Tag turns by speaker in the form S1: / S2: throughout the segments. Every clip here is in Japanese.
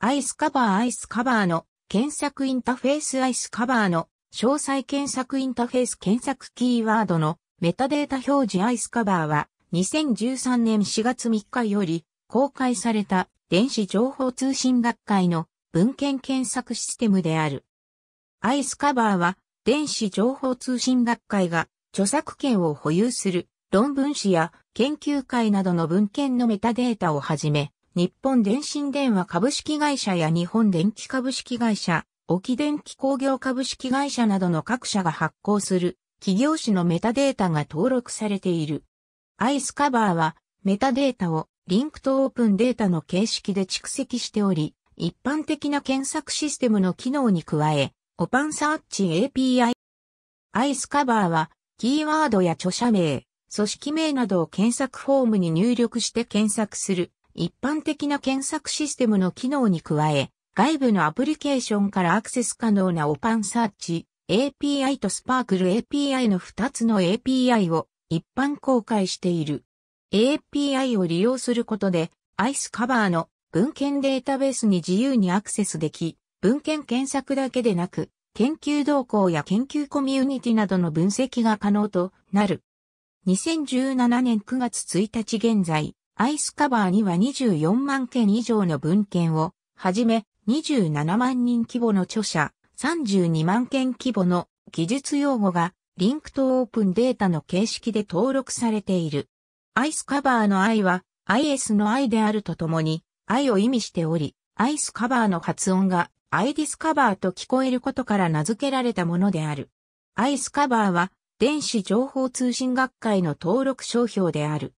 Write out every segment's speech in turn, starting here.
S1: アイスカバーアイスカバーの検索インターフェースアイスカバーの詳細検索インターフェース検索キーワードのメタデータ表示アイスカバーは2013年4月3日より公開された電子情報通信学会の文献検索システムである。アイスカバーは電子情報通信学会が著作権を保有する論文誌や研究会などの文献のメタデータをはじめ日本電信電話株式会社や日本電気株式会社、沖電気工業株式会社などの各社が発行する企業誌のメタデータが登録されている。アイスカバーはメタデータをリンクとオープンデータの形式で蓄積しており、一般的な検索システムの機能に加え、オパンサーチ API。アイスカバーは、キーワードや著者名、組織名などを検索フォームに入力して検索する一般的な検索システムの機能に加え、外部のアプリケーションからアクセス可能なオパンサーチ API とスパークル API の2つの API を一般公開している。API を利用することで、アイスカバーの文献データベースに自由にアクセスでき、文献検索だけでなく、研究動向や研究コミュニティなどの分析が可能となる。2017年9月1日現在、アイスカバーには24万件以上の文献を、はじめ27万人規模の著者、32万件規模の技術用語が、リンクとオープンデータの形式で登録されている。アイスカバーの I は IS の I であるとともに I を意味しており、アイスカバーの発音がアイディスカバーと聞こえることから名付けられたものである。アイスカバーは電子情報通信学会の登録商標である。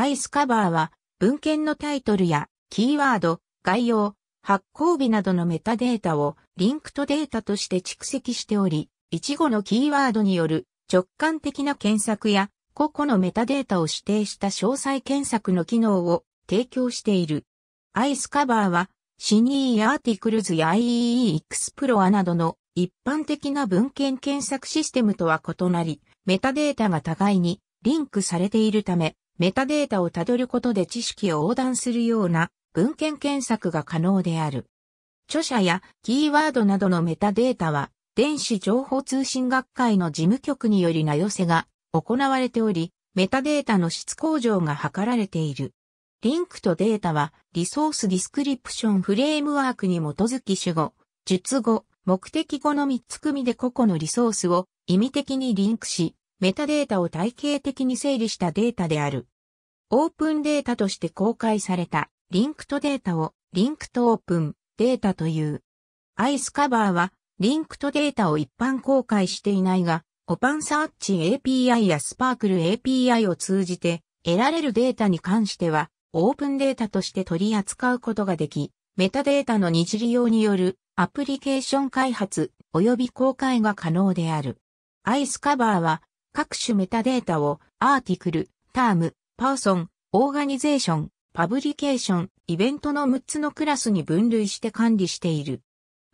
S1: アイスカバーは文献のタイトルやキーワード、概要、発行日などのメタデータをリンクとデータとして蓄積しており、一語のキーワードによる直感的な検索や個々のメタデータを指定した詳細検索の機能を提供している。アイスカバーはシニーアーティクルズや IEE エクスプロアなどの一般的な文献検索システムとは異なり、メタデータが互いにリンクされているため、メタデータをたどることで知識を横断するような文献検索が可能である。著者やキーワードなどのメタデータは、電子情報通信学会の事務局により名寄せが行われており、メタデータの質向上が図られている。リンクとデータは、リソースディスクリプションフレームワークに基づき主語、述語、目的語の3つ組で個々のリソースを意味的にリンクし、メタデータを体系的に整理したデータである。オープンデータとして公開されたリンクトデータをリンクトオープンデータという。アイスカバーはリンクトデータを一般公開していないが、オパンサーチ API やスパークル API を通じて得られるデータに関してはオープンデータとして取り扱うことができ、メタデータの二次利用によるアプリケーション開発及び公開が可能である。アイスカバーは各種メタデータをアーティクル、ターム、パーソン、オーガニゼーション、パブリケーション、イベントの6つのクラスに分類して管理している。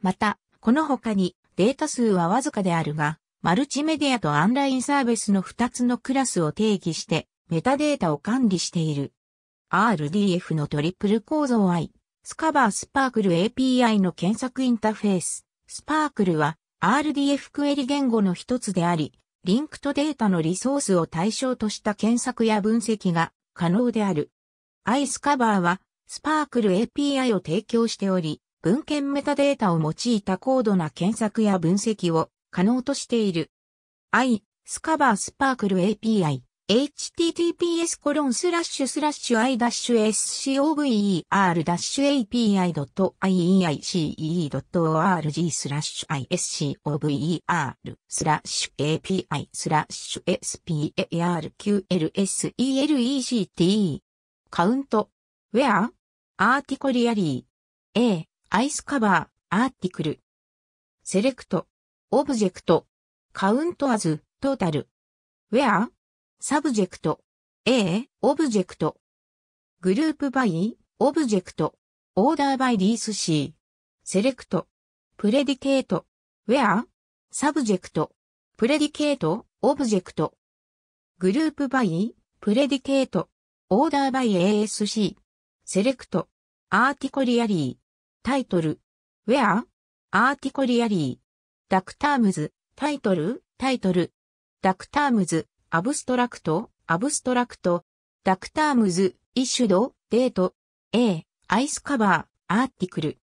S1: また、この他にデータ数はわずかであるが、マルチメディアとアンラインサービスの2つのクラスを定義してメタデータを管理している。RDF のトリプル構造 I、スカバースパークル API の検索インターフェース。スパークルは RDF クエリ言語の一つであり、リンクとデータのリソースを対象とした検索や分析が可能である。アイスカバーは、スパークル API を提供しており、文献メタデータを用いた高度な検索や分析を可能としている。アイスカバースパークル API https コロンスラッシュスラッシュ i ダッシュ scover ダッシュ api.ieice.org スラッシュ iscover スラッシュ api スラッシュ sparqlselect カウント where アーティコリアリー a アイスカバーアーティクルセレクトオブジェクトカウントアズトータル where サブジェクト。A、オブジェクト。グループバイ、オブジェクト。オーダーバイリース C。セレクト。プレディケート。ウェアサブジェクト。プレディケート、オブジェクト。グループバイ、プレディケート。オーダーバイ ASC。セレクト。アーティコリアリー。タイトル。ウェアアーティコリアリー。ダクタームズ。タイトル、タイトル。ダクタームズ。アブストラクト、アブストラクト、ダクタームズ、イッシュド、デート、A、アイスカバー、アーティクル。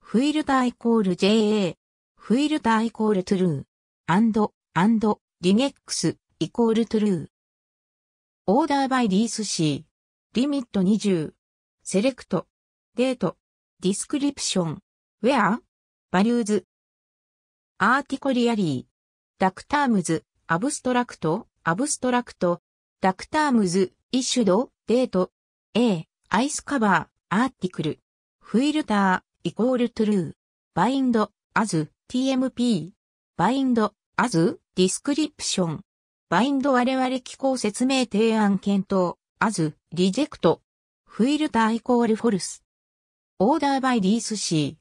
S1: フィルターイコール JA、フィルターイコールトゥルー、アンド、アンド、リネックス、イコールトゥルー。オーダーバイリース C、リミット20、セレクト、デート、ディスクリプション、ウェア、バリューズ、アーティコリアリー、ダクタームズ、アブストラクト、アブストラクト、ダクタームズ、イッシュド、デート、A、アイスカバー、アーティクル、フィルター、イコールトゥルー、バインド、アズ、TMP、バインド、アズ、ディスクリプション、バインド我々機構説明提案検討、アズ、リジェクト、フィルターイコールフォルス、オーダーバイディース C、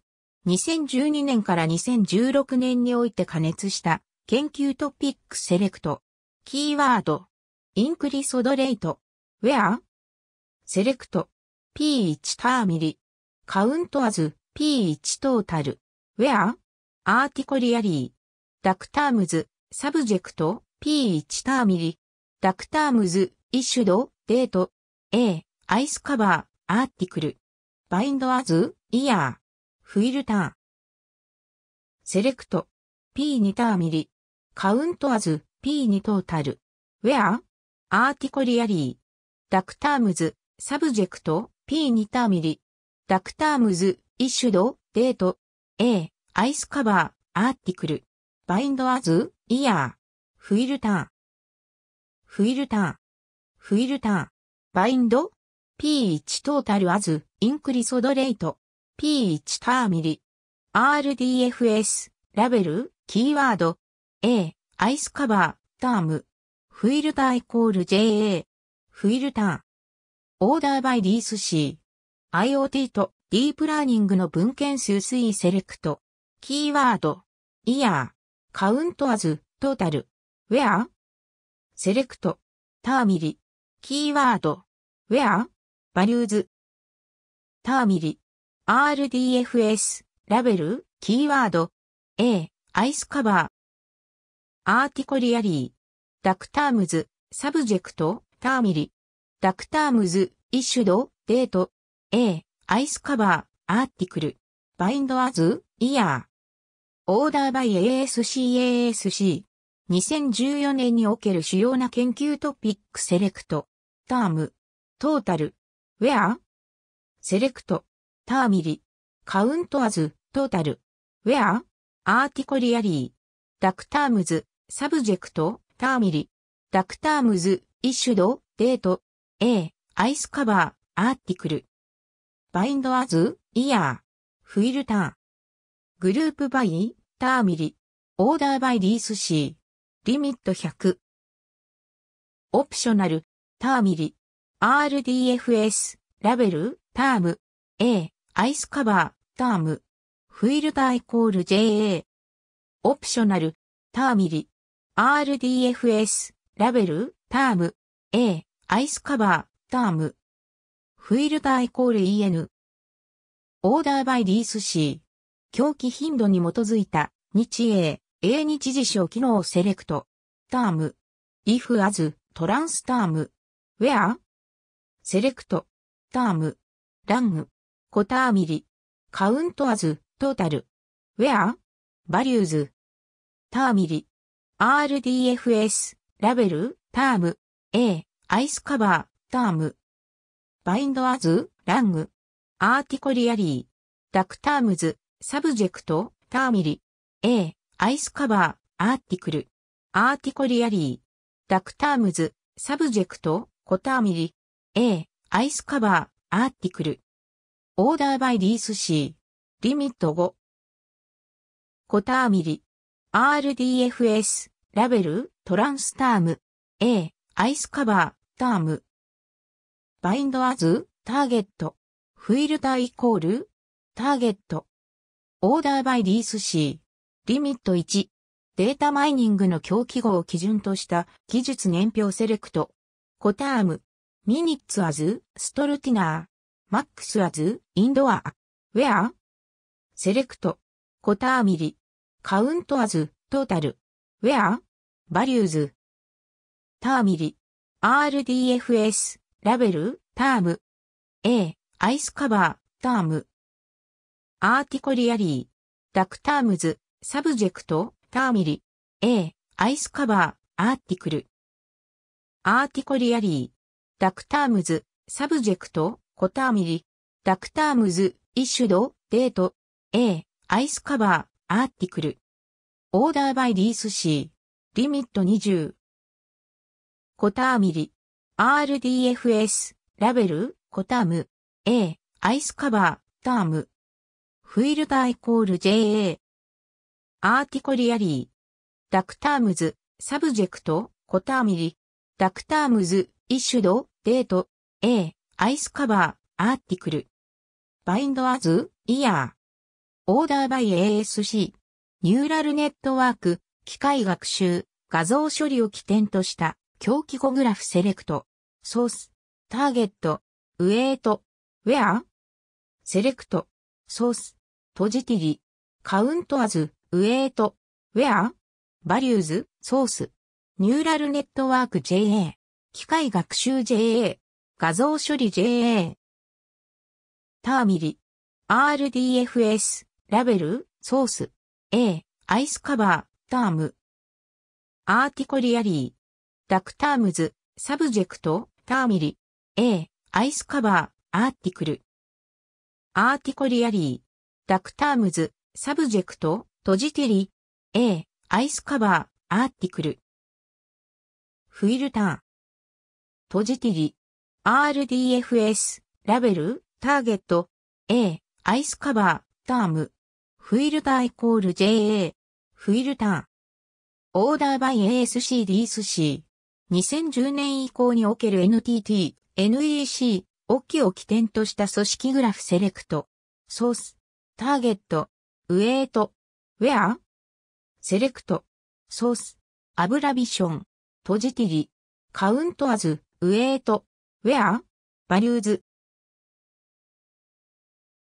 S1: 2012年から2016年において加熱した研究トピックセレクト。キーワード。インクリソドレイト。ウェアセレクト。P1 ターミリ。カウントアズ。P1 トータル。ウェアアーティコリアリー。ダクタームズ。サブジェクト。P1 ターミリ。ダクタームズ。イッシュド。デート。A。アイスカバー。アーティクル。バインドアズ。イヤー。フィルター。セレクト。P2 ターミリ。カウントアズ。P にトータル。Where? アーティコリアリー。ダクタームズ、サブジェクト、P にターミリ。ダクタームズ、イシュド、デート。A、アイスカバー、アーティクル。バインドアズ、イヤー。フィルター。フィルター。フィルター。バインド ?P1 トータルアズ、インクリソドレート。P1 ターミリ。RDFS、ラベル、キーワード。A、アイスカバー、ターム。フィルターイコール JA。フィルター。オーダーバイリース C。IoT とディープラーニングの文献数推移セレクト。キーワード。イヤー。カウントアズ、トータル。ウェアセレクト。ターミリ。キーワード。ウェアバリューズ。ターミリ。RDFS。ラベル。キーワード。A。アイスカバー。アーティコリアリー。ダクタームズ、サブジェクト、ターミリ。ダクタームズ、イッシュド、デート。A、アイスカバー、アーティクル。バインドアズ、イヤー。オーダーバイ ASCASC。2014年における主要な研究トピックセレクト。ターム。トータル。ウェアセレクト。ターミリ。カウントアズ、トータル。ウェアアーティコリアリー。ダクタームズ、サブジェクト、ターミリ、ダクタームズ、イッシュド、デート、A、アイスカバー、アーティクル。バインドアズ、イヤー、フィルター。グループバイ、ターミリ、オーダーバイリース C、リミット100。オプショナル、ターミリ、RDFS、ラベル、ターム、A、アイスカバー、ターム、フィルターイコール JA。オプショナル、ターミリ、RDFS、ラベル、ターム、A、アイスカバー、ターム。フィルターイコール EN。オーダーバイー s c 狂気頻度に基づいた、日英、A 日辞書機能セレクト。ターム。if as, トランスターム。where? セレクト。ターム。ラング。コターミリ。カウントアズ、トータル。where? バリューズ。ターミリ。RDFS、ラベル、ターム、A、アイスカバー、ターム。バインドアズ、ラング。アーティコリアリー。ダクタームズ、サブジェクト、ターミリ。A、アイスカバー、アーティクル。アーティコリアリー。ダクタームズ、サブジェクト、コターミリ。A、アイスカバー、アーティクル。オーダーバイリース C。リミット5。コターミリ。RDFS、ラベル、トランスターム、A、アイスカバー、ターム。バインドアズ、ターゲット。フィルターイコール、ターゲット。オーダーバイリース C。リミット1。データマイニングの狂記号を基準とした技術年表セレクト。コターム。ミニッツアズ、ストルティナー。マックスアズ、インドア。ウェアセレクト。コターミリ。カウントアズ、トータル。Where? Values ターミリ RDFS ラベルターム A アイスカバータームアーティコリアリーダクタームズサブジェクトターミリ A アイスカバーアーティクルアーティコリアリーダクタームズサブジェクトコターミリダクタームズイシュドデート A アイスカバーアーティクルオーダーバイリースシー。リミット20。コターミリ。RDFS。ラベル、コターム。A。アイスカバー、ターム。フィルダーイコール JA。アーティコリアリー。ダクタームズ、サブジェクト、コターミリ。ダクタームズ、イッシュド、デート。A。アイスカバー、アーティクル。バインドアズ、イヤー。オーダーバイ ASC。ニューラルネットワーク、機械学習、画像処理を起点とした狂気語グラフセレクト、ソース、ターゲット、ウェイト、ウェアセレクト、ソース、ポジティリ、カウントアズ、ウェイト、ウェアバリューズ、ソース、ニューラルネットワーク JA、機械学習 JA、画像処理 JA、ターミリ、RDFS、ラベル、ソース、A、アイスカバー、ターム。アーティコリアリー。ダクタームズ、サブジェクト、ターミリ。A、アイスカバー、アーティクル。アーティコリアリー。ダクタームズ、サブジェクト、トジティリ。A、アイスカバー、アーティクル。フィルター。トジティリ。RDFS、ラベル、ターゲット。A、アイスカバー、ターム。フィルターイコール JA。フィルター。オーダーバイ ASCDSC。2010年以降における NTT、NEC、オキを起点とした組織グラフセレクト。ソース。ターゲット。ウェイト。ウェアセレクト。ソース。アブラビション。トジティリ。カウントアズ。ウェイト。ウェアバリューズ。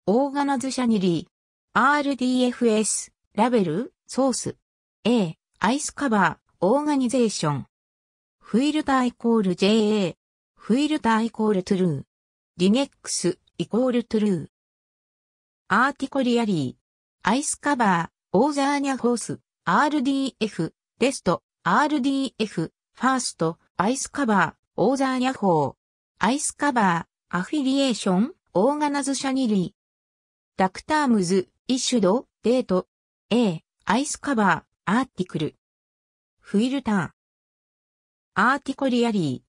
S1: オーガナズシャニリー。RDFS、ラベル、ソース。A、アイスカバー、オーガニゼーション。フィルターイコール JA。フィルターイコールトゥルー。リネックスイコールトゥルー。アーティコリアリー。アイスカバー、オーザーニャホース。RDF、レスト。RDF、ファースト。アイスカバー、オーザーニャホー。アイスカバー、アフィリエーション、オーガナズシャニリー。ダクタームズ、イシュド、デート、A、アイスカバー、アーティクル。フィルター。アーティコリアリ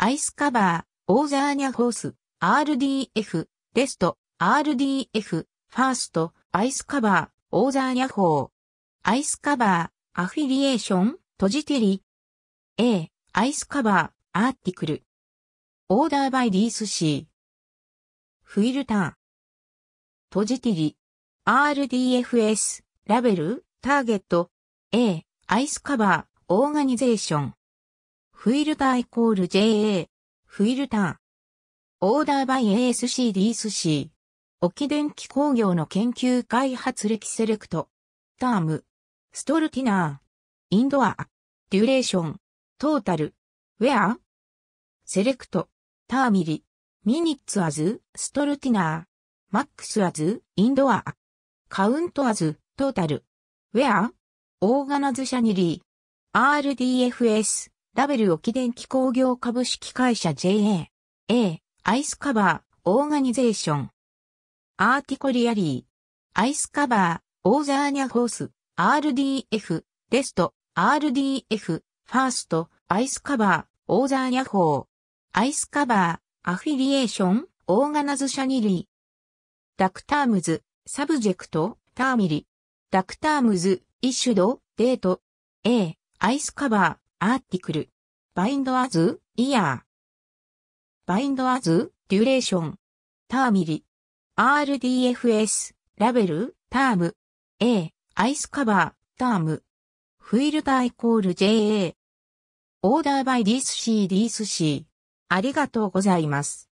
S1: ー。アイスカバー、オーザーニャホース、RDF、レスト、RDF、ファースト、アイスカバー、オーザーニャホー。アイスカバー、アフィリエーション、閉じてり。A、アイスカバー、アーティクル。オーダーバイリースシー。フィルター。閉じてり。RDFS、ラベル、ターゲット、A、アイスカバー、オーガニゼーション。フィルターイコール JA、フィルター。オーダーバイ ASCDSC。沖電気工業の研究開発歴セレクト。ターム。ストルティナー。インドア。デュレーション。トータル。ウェアセレクト。ターミリ。ミニッツアズ、ストルティナー。マックスアズ、インドア。カウントアズ、トータル。ウェアオーガナズシャニリー。RDFS、ラベル沖電気工業株式会社 JA。A、アイスカバー、オーガニゼーション。アーティコリアリー。アイスカバー、オーザーニャホース。RDF、レスト。RDF、ファースト、アイスカバー、オーザーニャホー。アイスカバー、アフィリエーション、オーガナズシャニリー。ダクタームズ、サブジェクト、ターミリ、ダクタームズ、イッシュド、デート、A、アイスカバー、アーティクル、バインドアズ、イヤー、バインドアズ、デュレーション、ターミリ、RDFS、ラベル、ターム、A、アイスカバー、ターム、フィルターイコール JA、オーダーバイディスシーディスシー。ありがとうございます。